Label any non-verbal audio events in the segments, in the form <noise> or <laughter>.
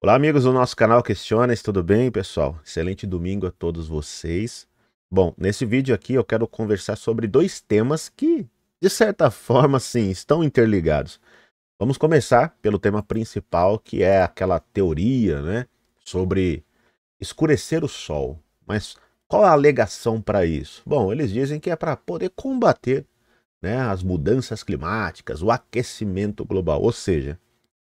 Olá, amigos do nosso canal Questiones, tudo bem, pessoal? Excelente domingo a todos vocês. Bom, nesse vídeo aqui eu quero conversar sobre dois temas que, de certa <laughs> forma, sim, estão interligados. Vamos começar pelo tema principal, que é aquela teoria, né, sobre escurecer o sol. Mas qual a alegação para isso? Bom, eles dizem que é para poder combater né, as mudanças climáticas, o aquecimento global, ou seja,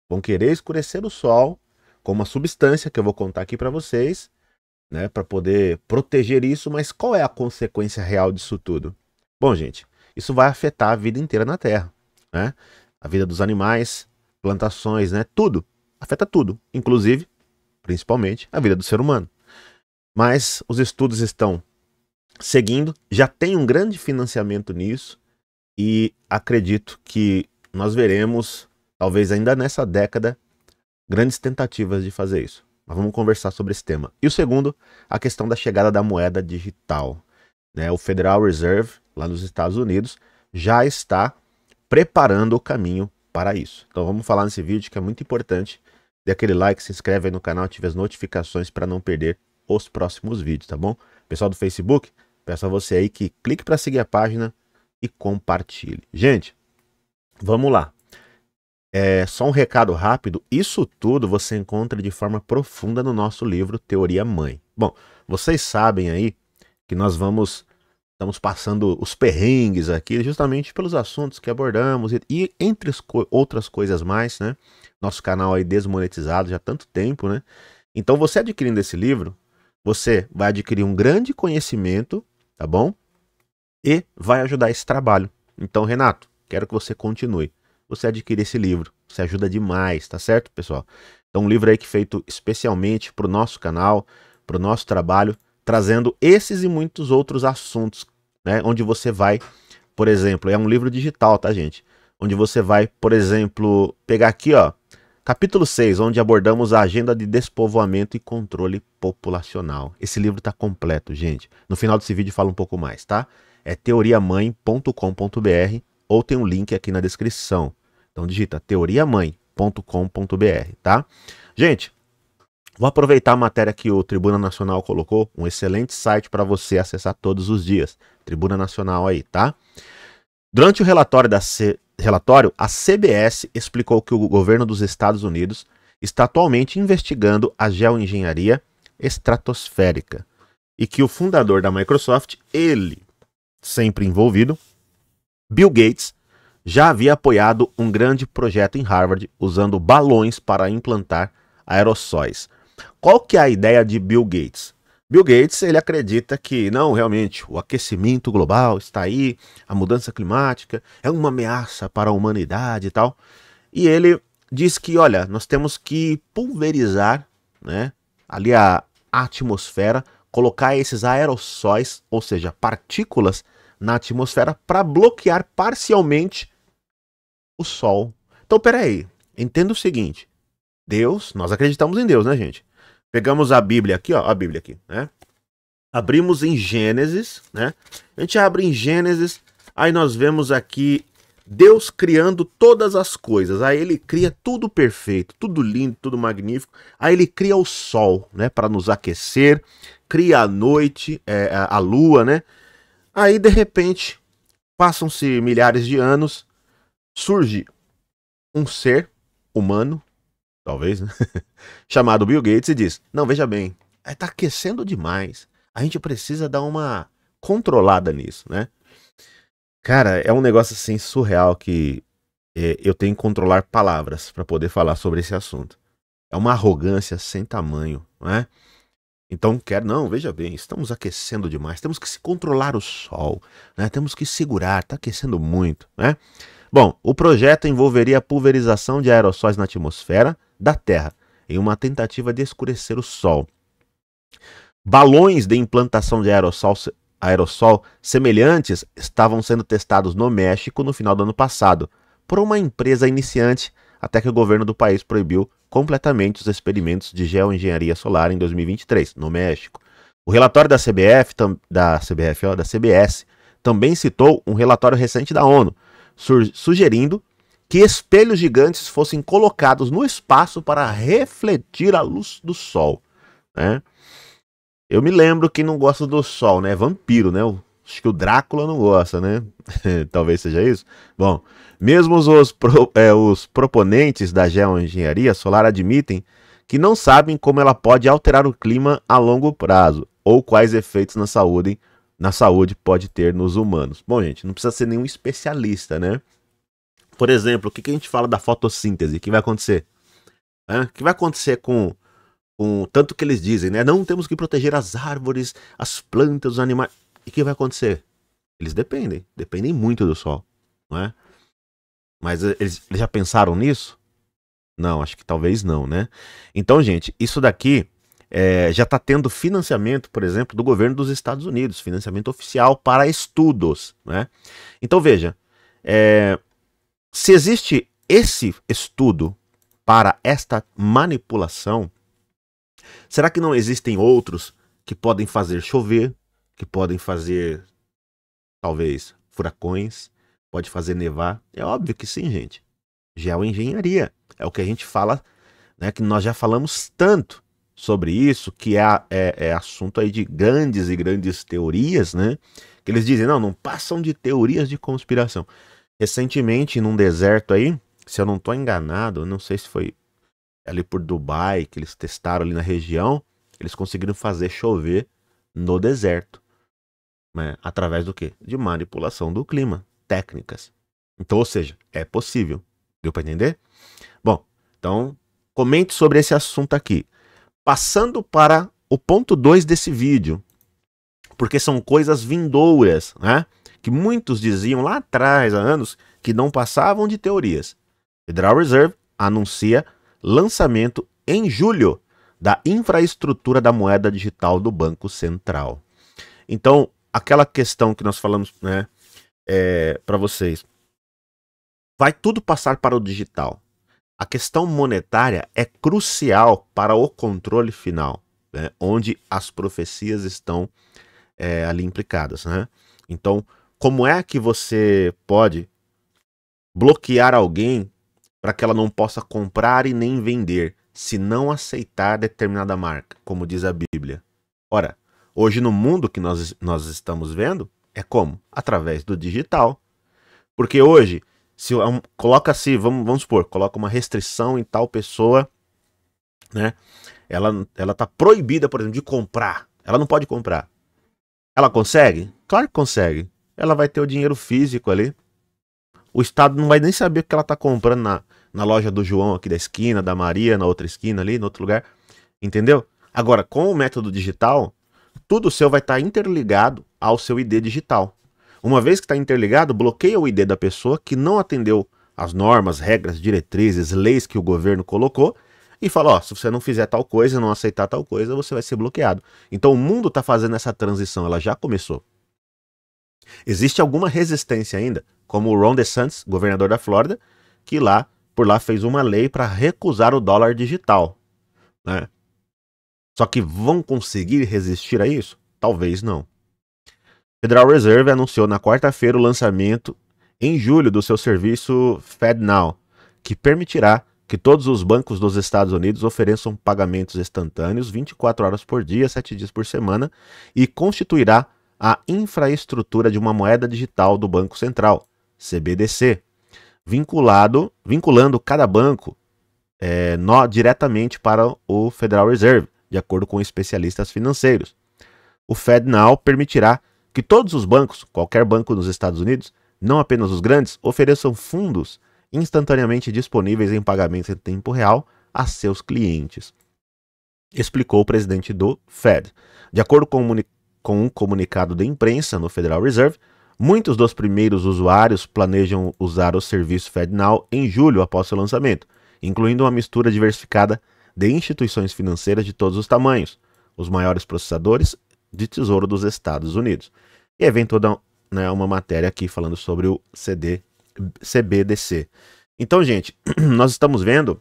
vão querer escurecer o sol com uma substância que eu vou contar aqui para vocês, né, para poder proteger isso, mas qual é a consequência real disso tudo? Bom, gente, isso vai afetar a vida inteira na Terra, né? A vida dos animais, plantações, né? Tudo. Afeta tudo, inclusive, principalmente, a vida do ser humano. Mas os estudos estão seguindo, já tem um grande financiamento nisso e acredito que nós veremos, talvez ainda nessa década, grandes tentativas de fazer isso. Mas vamos conversar sobre esse tema. E o segundo, a questão da chegada da moeda digital. Né? O Federal Reserve, lá nos Estados Unidos, já está preparando o caminho para isso. Então vamos falar nesse vídeo que é muito importante. Dê aquele like, se inscreve aí no canal, ative as notificações para não perder os próximos vídeos, tá bom? Pessoal do Facebook, peço a você aí que clique para seguir a página e compartilhe. Gente, vamos lá. É, só um recado rápido: isso tudo você encontra de forma profunda no nosso livro Teoria Mãe. Bom, vocês sabem aí que nós vamos estamos passando os perrengues aqui justamente pelos assuntos que abordamos e, e entre co outras coisas mais, né? Nosso canal aí desmonetizado já há tanto tempo, né? Então você adquirindo esse livro, você vai adquirir um grande conhecimento, tá bom? E vai ajudar esse trabalho. Então, Renato, quero que você continue você adquirir esse livro. Você ajuda demais, tá certo, pessoal? Então, um livro aí que feito especialmente para o nosso canal, para o nosso trabalho, trazendo esses e muitos outros assuntos, né? Onde você vai, por exemplo, é um livro digital, tá, gente? Onde você vai, por exemplo, pegar aqui, ó, capítulo 6, onde abordamos a agenda de despovoamento e controle populacional. Esse livro tá completo, gente. No final desse vídeo fala um pouco mais, tá? É teoriamãe.com.br ou tem um link aqui na descrição. Então digita teoriamãe.com.br, tá? Gente, vou aproveitar a matéria que o Tribuna Nacional colocou, um excelente site para você acessar todos os dias. Tribuna Nacional aí, tá? Durante o relatório da C... relatório, a CBS explicou que o governo dos Estados Unidos está atualmente investigando a geoengenharia estratosférica e que o fundador da Microsoft, ele sempre envolvido, Bill Gates já havia apoiado um grande projeto em Harvard usando balões para implantar aerossóis. Qual que é a ideia de Bill Gates? Bill Gates ele acredita que não realmente o aquecimento global está aí, a mudança climática é uma ameaça para a humanidade e tal. E ele diz que olha nós temos que pulverizar, né, ali a atmosfera, colocar esses aerossóis, ou seja, partículas na atmosfera para bloquear parcialmente o Sol. Então, peraí, entenda o seguinte: Deus, nós acreditamos em Deus, né, gente? Pegamos a Bíblia aqui, ó, a Bíblia aqui, né? Abrimos em Gênesis, né? A gente abre em Gênesis, aí nós vemos aqui Deus criando todas as coisas. Aí ele cria tudo perfeito, tudo lindo, tudo magnífico. Aí ele cria o sol, né, para nos aquecer, cria a noite, é, a lua, né, Aí, de repente, passam-se milhares de anos, surge um ser humano, talvez, né? <laughs> chamado Bill Gates e diz: Não, veja bem, está é, aquecendo demais. A gente precisa dar uma controlada nisso, né? Cara, é um negócio assim surreal que é, eu tenho que controlar palavras para poder falar sobre esse assunto. É uma arrogância sem tamanho, não é? Então, quer não, veja bem, estamos aquecendo demais, temos que se controlar o sol, né? temos que segurar, está aquecendo muito. Né? Bom, o projeto envolveria a pulverização de aerossóis na atmosfera da Terra, em uma tentativa de escurecer o sol. Balões de implantação de aerossol, aerossol semelhantes estavam sendo testados no México no final do ano passado, por uma empresa iniciante até que o governo do país proibiu completamente os experimentos de geoengenharia solar em 2023, no México. O relatório da CBF, da CBF, ó, da CBS, também citou um relatório recente da ONU, sugerindo que espelhos gigantes fossem colocados no espaço para refletir a luz do sol, né? Eu me lembro que não gosta do sol, né? Vampiro, né? O Acho que o Drácula não gosta, né? <laughs> Talvez seja isso. Bom, mesmo os, pro, é, os proponentes da geoengenharia solar admitem que não sabem como ela pode alterar o clima a longo prazo ou quais efeitos na saúde, na saúde pode ter nos humanos. Bom, gente, não precisa ser nenhum especialista, né? Por exemplo, o que, que a gente fala da fotossíntese? O que vai acontecer? É, o que vai acontecer com com tanto que eles dizem, né? Não temos que proteger as árvores, as plantas, os animais. E o que vai acontecer? Eles dependem, dependem muito do sol, não é? Mas eh, eles, eles já pensaram nisso? Não, acho que talvez não, né? Então, gente, isso daqui é, já está tendo financiamento, por exemplo, do governo dos Estados Unidos, financiamento oficial para estudos, né? Então, veja, é, se existe esse estudo para esta manipulação, será que não existem outros que podem fazer chover, que podem fazer, talvez, furacões, pode fazer nevar. É óbvio que sim, gente. Geoengenharia. É o que a gente fala, né? Que nós já falamos tanto sobre isso, que é, é, é assunto aí de grandes e grandes teorias, né? Que eles dizem, não, não passam de teorias de conspiração. Recentemente, num deserto aí, se eu não estou enganado, não sei se foi ali por Dubai, que eles testaram ali na região, eles conseguiram fazer chover no deserto. Né? Através do quê? De manipulação do clima, técnicas. Então, ou seja, é possível. Deu para entender? Bom, então comente sobre esse assunto aqui. Passando para o ponto 2 desse vídeo, porque são coisas vindouras, né? Que muitos diziam lá atrás, há anos, que não passavam de teorias. Federal Reserve anuncia lançamento em julho da infraestrutura da moeda digital do Banco Central. Então, aquela questão que nós falamos, né, é, para vocês. Vai tudo passar para o digital. A questão monetária é crucial para o controle final, né, onde as profecias estão é, ali implicadas. Né? Então, como é que você pode bloquear alguém para que ela não possa comprar e nem vender se não aceitar determinada marca, como diz a Bíblia? Ora, Hoje, no mundo que nós, nós estamos vendo, é como? Através do digital. Porque hoje, se um, coloca-se, vamos, vamos supor, coloca uma restrição em tal pessoa, né? Ela, ela tá proibida, por exemplo, de comprar. Ela não pode comprar. Ela consegue? Claro que consegue. Ela vai ter o dinheiro físico ali. O Estado não vai nem saber o que ela tá comprando na, na loja do João aqui da esquina, da Maria, na outra esquina ali, no outro lugar. Entendeu? Agora, com o método digital, tudo seu vai estar tá interligado ao seu ID digital. Uma vez que está interligado, bloqueia o ID da pessoa que não atendeu as normas, regras, diretrizes, leis que o governo colocou e fala: ó, se você não fizer tal coisa, não aceitar tal coisa, você vai ser bloqueado. Então o mundo está fazendo essa transição, ela já começou. Existe alguma resistência ainda, como o Ron DeSantis, governador da Flórida, que lá por lá fez uma lei para recusar o dólar digital. Né? Só que vão conseguir resistir a isso? Talvez não. Federal Reserve anunciou na quarta-feira o lançamento em julho do seu serviço FedNow, que permitirá que todos os bancos dos Estados Unidos ofereçam pagamentos instantâneos 24 horas por dia, 7 dias por semana, e constituirá a infraestrutura de uma moeda digital do Banco Central, CBDC, vinculado, vinculando cada banco é, diretamente para o Federal Reserve, de acordo com especialistas financeiros. O FedNow permitirá que todos os bancos, qualquer banco nos Estados Unidos, não apenas os grandes, ofereçam fundos instantaneamente disponíveis em pagamento em tempo real a seus clientes, explicou o presidente do Fed. De acordo com, com um comunicado de imprensa no Federal Reserve, muitos dos primeiros usuários planejam usar o serviço FedNow em julho após seu lançamento, incluindo uma mistura diversificada de instituições financeiras de todos os tamanhos, os maiores processadores de tesouro dos Estados Unidos. E aí vem toda né, uma matéria aqui falando sobre o CD, CBDC. Então, gente, <clears throat> nós estamos vendo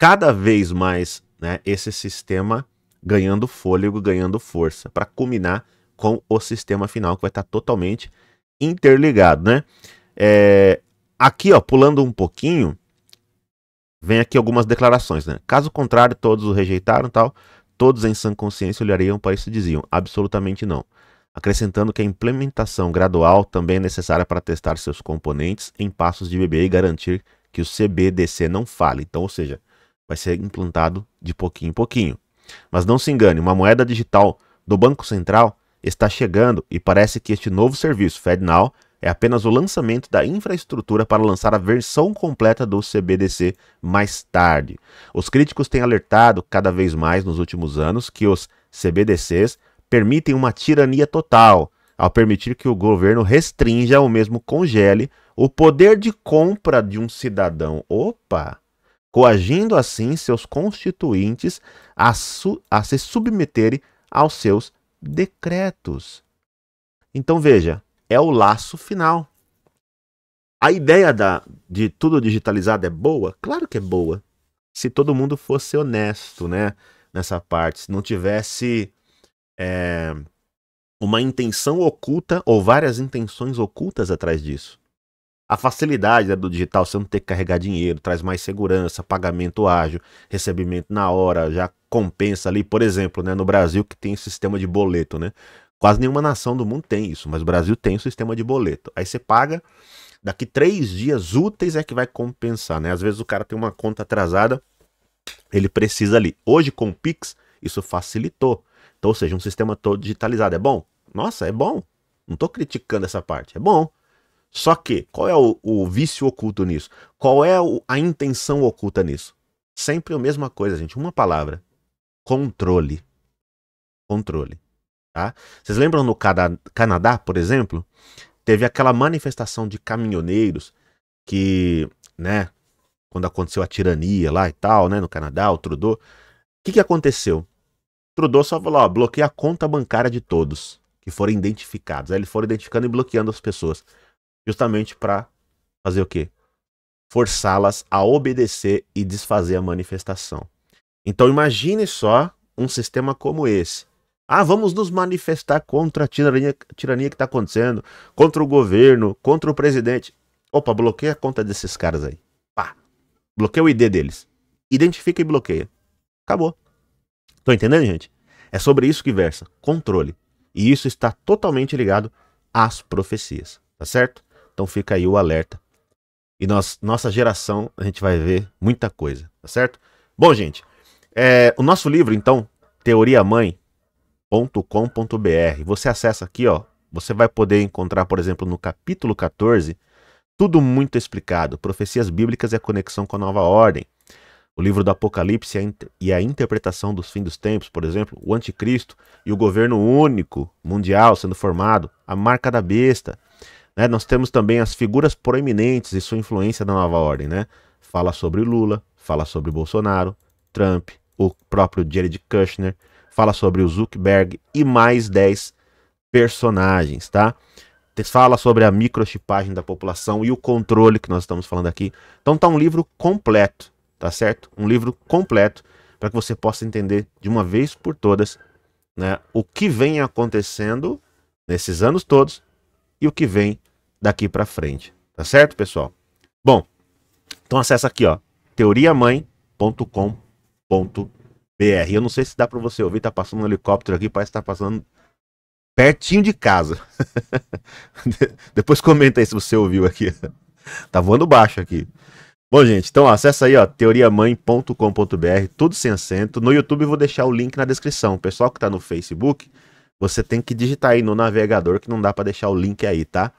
cada vez mais né, esse sistema ganhando fôlego, ganhando força, para culminar com o sistema final, que vai estar tá totalmente interligado, né? É, aqui, ó, pulando um pouquinho, Vem aqui algumas declarações, né? Caso contrário, todos o rejeitaram tal. Todos em sã consciência olhariam para isso e diziam: absolutamente não. Acrescentando que a implementação gradual também é necessária para testar seus componentes em passos de bebê e garantir que o CBDC não fale. Então, ou seja, vai ser implantado de pouquinho em pouquinho. Mas não se engane, uma moeda digital do Banco Central está chegando e parece que este novo serviço, FedNow, é apenas o lançamento da infraestrutura para lançar a versão completa do CBDC mais tarde. Os críticos têm alertado cada vez mais nos últimos anos que os CBDCs permitem uma tirania total, ao permitir que o governo restrinja ou mesmo congele o poder de compra de um cidadão. Opa! Coagindo assim seus constituintes a, su a se submeterem aos seus decretos. Então veja, é o laço final. A ideia da, de tudo digitalizado é boa? Claro que é boa. Se todo mundo fosse honesto, né? Nessa parte. Se não tivesse é, uma intenção oculta ou várias intenções ocultas atrás disso. A facilidade né, do digital, você não ter que carregar dinheiro, traz mais segurança, pagamento ágil, recebimento na hora, já compensa ali, por exemplo, né, no Brasil que tem o sistema de boleto, né? Quase nenhuma nação do mundo tem isso, mas o Brasil tem o sistema de boleto. Aí você paga, daqui três dias úteis é que vai compensar, né? Às vezes o cara tem uma conta atrasada, ele precisa ali. Hoje com o Pix, isso facilitou. Então, ou seja, um sistema todo digitalizado é bom? Nossa, é bom. Não estou criticando essa parte, é bom. Só que, qual é o, o vício oculto nisso? Qual é o, a intenção oculta nisso? Sempre a mesma coisa, gente. Uma palavra: controle. Controle. Tá? Vocês lembram no Canadá, por exemplo, teve aquela manifestação de caminhoneiros que, né, quando aconteceu a tirania lá e tal, né, no Canadá, o Trudeau, o que, que aconteceu? Trudeau só falou, ó, bloqueia a conta bancária de todos que forem identificados. Aí eles foram identificando e bloqueando as pessoas, justamente para fazer o quê? Forçá-las a obedecer e desfazer a manifestação. Então imagine só um sistema como esse, ah, vamos nos manifestar contra a tirania, tirania que está acontecendo, contra o governo, contra o presidente. Opa, bloqueia a conta desses caras aí. Pá, bloqueia o ID deles. Identifica e bloqueia. Acabou. Tô entendendo, gente? É sobre isso que versa, controle. E isso está totalmente ligado às profecias, tá certo? Então fica aí o alerta. E nós, nossa geração, a gente vai ver muita coisa, tá certo? Bom, gente, é, o nosso livro, então, Teoria Mãe, www.bíbliaconline.com.br. Você acessa aqui, ó, você vai poder encontrar, por exemplo, no capítulo 14, tudo muito explicado. Profecias bíblicas e a conexão com a nova ordem. O livro do Apocalipse e a interpretação dos fins dos tempos, por exemplo, o anticristo e o governo único mundial sendo formado, a marca da besta. Né? Nós temos também as figuras proeminentes e sua influência da nova ordem. Né? Fala sobre Lula, fala sobre Bolsonaro, Trump, o próprio Jared Kushner, fala sobre o Zuckerberg e mais 10 personagens, tá? Fala sobre a microchipagem da população e o controle que nós estamos falando aqui. Então tá um livro completo, tá certo? Um livro completo para que você possa entender de uma vez por todas né, o que vem acontecendo nesses anos todos e o que vem daqui para frente, tá certo, pessoal? Bom, então acessa aqui, ó, teoriamãe.com.br BR. Eu não sei se dá para você ouvir, tá passando um helicóptero aqui, parece que tá passando pertinho de casa. <laughs> Depois comenta aí se você ouviu aqui. Tá voando baixo aqui. Bom, gente, então acessa aí, ó, teoriamãe.com.br, tudo sem acento. No YouTube eu vou deixar o link na descrição. O pessoal que tá no Facebook, você tem que digitar aí no navegador que não dá para deixar o link aí, tá?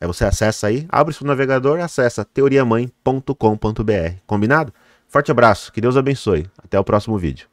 Aí você acessa aí, abre seu navegador e acessa teoriamãe.com.br. Combinado? Forte abraço, que Deus abençoe. Até o próximo vídeo.